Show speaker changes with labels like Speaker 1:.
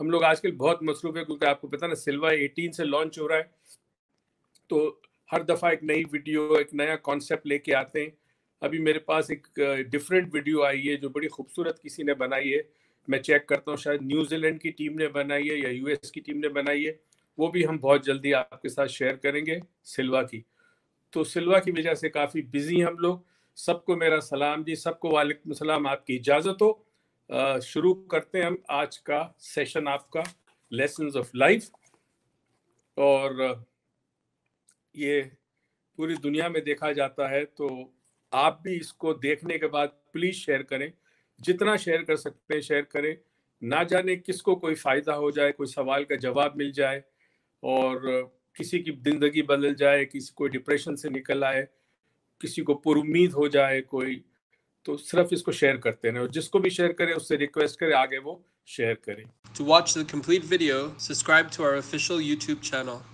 Speaker 1: हम लोग आजकल बहुत मसरूफ है क्योंकि आपको पता ना सिल्वा एटीन से लॉन्च हो रहा है तो हर दफ़ा एक नई वीडियो एक नया कॉन्सेप्ट लेके आते हैं अभी मेरे पास एक डिफरेंट वीडियो आई है जो बड़ी खूबसूरत किसी ने बनाई है मैं चेक करता हूँ शायद न्यूजीलैंड की टीम ने बनाई है या यूएस की टीम ने बनाई है वो भी हम बहुत जल्दी आपके साथ शेयर करेंगे सिल्वा की तो सिल्वा की वजह से काफ़ी बिजी हम लोग सबको मेरा सलाम जी सबको वालेकुम सलाम आपकी इजाज़त हो शुरू करते हैं हम आज का सेशन आपका लेसन ऑफ लाइफ और ये पूरी दुनिया में देखा जाता है तो आप भी इसको देखने के बाद प्लीज शेयर करें जितना शेयर कर सकते हैं शेयर करें ना जाने किसको कोई फायदा हो जाए कोई सवाल का जवाब मिल जाए और किसी की जिंदगी बदल जाए किसी कोई डिप्रेशन से निकल आए किसी को पुरुद हो जाए कोई तो सिर्फ इसको शेयर करते रहे और जिसको भी शेयर करें उससे रिक्वेस्ट करें आगे वो शेयर करें to watch the video subscribe to our official YouTube channel